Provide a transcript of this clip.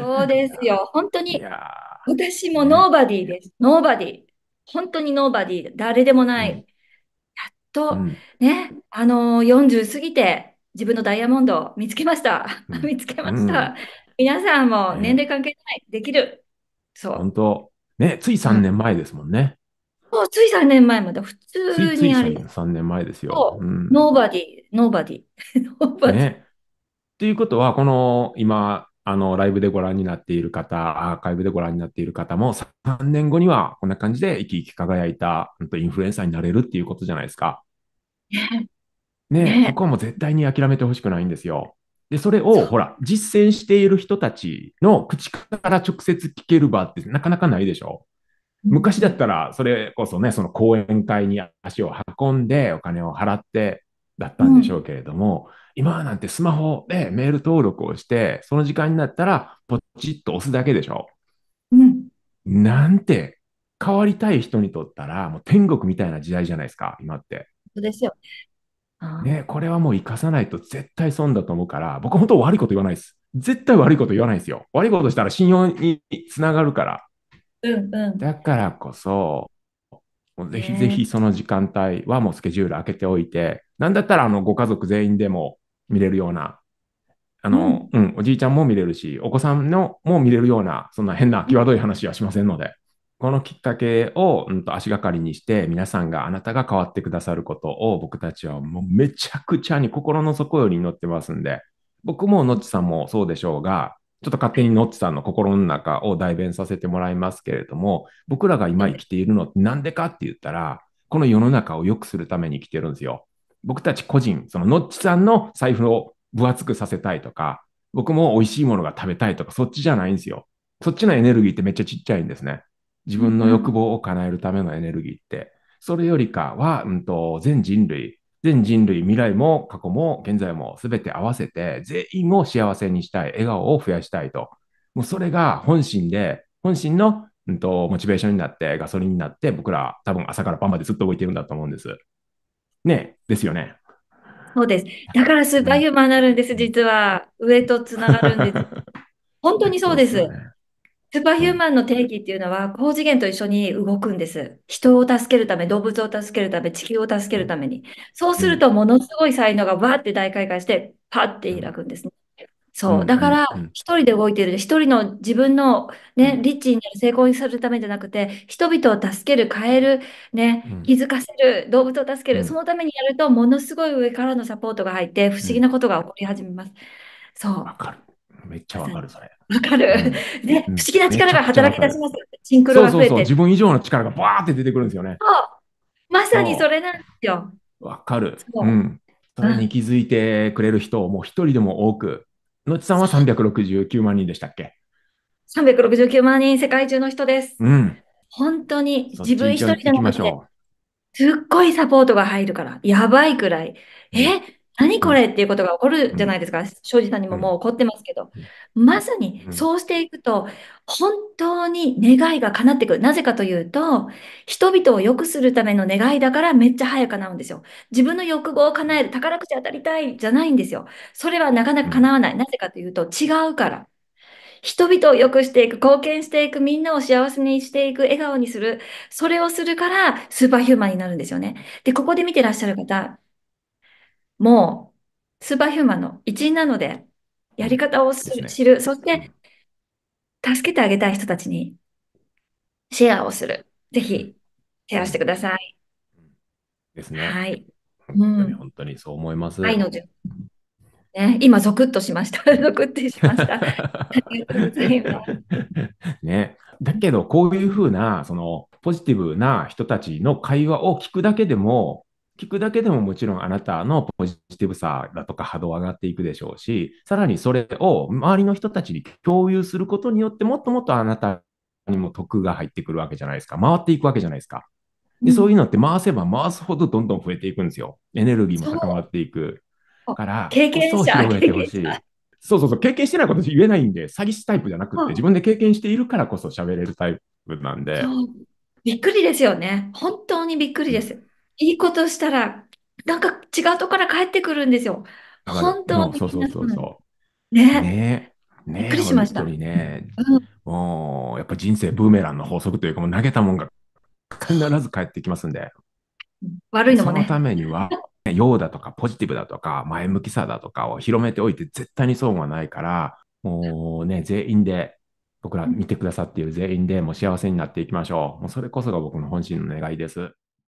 そうですよ。本当に、私もノーバディです。ノーバディ。本当にノーバディ。誰でもない。うん、やっと、うん、ね、あのー、40過ぎて自分のダイヤモンドを見つけました。見つけました。皆さんも年齢関係ない。できる。そう。本当。ね、つい3年前ですもんね。そう、つい3年前まで普通にあれ。つい 3, 年前ですよ。ノーバディ、ノーバディ。ノーバディ。っていうことは、この今、あの、ライブでご覧になっている方、アーカイブでご覧になっている方も、3年後にはこんな感じで生き生き輝いた、んとインフルエンサーになれるっていうことじゃないですか。ねえ、こはもう絶対に諦めてほしくないんですよ。で、それを、ほら、実践している人たちの口から直接聞ける場ってなかなかないでしょ昔だったら、それこそね、その講演会に足を運んで、お金を払って、だったんでしょうけれども、うん、今なんてスマホでメール登録をして、その時間になったらポチッと押すだけでしょ。うん。なんて、変わりたい人にとったら、もう天国みたいな時代じゃないですか、今って。そうですよね。これはもう生かさないと絶対損だと思うから、僕本当悪いこと言わないです。絶対悪いこと言わないですよ。悪いことしたら信用につながるから。うんうん、だからこそ、、ぜひぜひその時間帯はもうスケジュール開けておいて、なんだったらあのご家族全員でも見れるような、あの、うん、うん、おじいちゃんも見れるし、お子さんのも見れるような、そんな変な際どい話はしませんので、このきっかけを、うん、と足がかりにして、皆さんがあなたが変わってくださることを僕たちはもうめちゃくちゃに心の底より祈ってますんで、僕ものっちさんもそうでしょうが、ちょっと勝手にノッチさんの心の中を代弁させてもらいますけれども、僕らが今生きているのってなんでかって言ったら、この世の中を良くするために生きてるんですよ。僕たち個人、そのノッチさんの財布を分厚くさせたいとか、僕も美味しいものが食べたいとか、そっちじゃないんですよ。そっちのエネルギーってめっちゃちっちゃいんですね。自分の欲望を叶えるためのエネルギーって。それよりかは、うんと、全人類、全人類、未来も過去も現在も全て合わせて、全員を幸せにしたい、笑顔を増やしたいと。もうそれが本心で、本心の、うんと、モチベーションになって、ガソリンになって、僕ら多分朝から晩までずっと動いてるんだと思うんです。ねですよね。そうです。だからスーパーヒューマンになるんです、実は。上とつながるんです。本当にそうです。スーパーヒューマンの定義っていうのは、高次元と一緒に動くんです。人を助けるため、動物を助けるため、地球を助けるために。そうすると、ものすごい才能がバーって大開花して、パッて開くんですね。そう。だから、一人で動いている。一人の自分のね、リッチになる成功にするためじゃなくて、人々を助ける、変える、ね、気づかせる、動物を助ける。そのためにやると、ものすごい上からのサポートが入って、不思議なことが起こり始めます。そう。めっちゃわかる、それ。わかる。で、不思議な力が働き出しますシンクロが増えてそうそう自分以上の力がバーって出てくるんですよね。まさにそれなんですよ。わかる。うん。それに気づいてくれる人をもう一人でも多く。のちさんは369万人でしたっけ ?369 万人、世界中の人です。うん。本当に自分一人でもすっごいサポートが入るから、やばいくらい。え、何これっていうことが起こるじゃないですか、庄司さんにももう起こってますけど、まさにそうしていくと、本当に願いが叶ってくる。なぜかというと、人々を良くするための願いだからめっちゃ早く叶うんですよ。自分の欲望を叶える、宝くじ当たりたいじゃないんですよ。それはなかなか叶わない。なぜかというと、違うから。人々を良くしていく、貢献していく、みんなを幸せにしていく、笑顔にする、それをするからスーパーヒューマンになるんですよね。で、ここで見てらっしゃる方、もうスーパーヒューマンの一員なので、やり方を知る、そして、助けてあげたい人たちにシェアをする。ぜひ、シェアしてください。ですね。はい。本当に本当にそう思います。愛の順。ね、今、ゾクッとしました。ゾクッとしました。ね、だけど、こういうふうな、その、ポジティブな人たちの会話を聞くだけでも、聞くだけでももちろんあなたのポジティブさだとか波動上がっていくでしょうし、さらにそれを周りの人たちに共有することによって、もっともっとあなたにも得が入ってくるわけじゃないですか。回っていくわけじゃないですか。で、そういうのって回せば回すほどどんどん増えていくんですよ。エネルギーも高まっていく。から、経験者広めてほしい。そうそうそう、経験してないこと言えないんで、詐欺師タイプじゃなくて、自分で経験しているからこそ喋れるタイプなんで。びっくりですよね。本当にびっくりです。うんいいことしたら、なんか違うとこから帰ってくるんですよ。本当に。そうそうそうそう。ね。ねえ。ねびっくりしました本当にね。うんもう、やっぱ人生ブーメランの法則というか、もう投げたもんが必ず帰ってきますんで、悪いのもそのためには、ようだとかポジティブだとか、前向きさだとかを広めておいて絶対に損はないから、もうね、全員で、僕ら見てくださっている全員でもう幸せになっていきましょう。もうそれこそが僕の本心の願いです。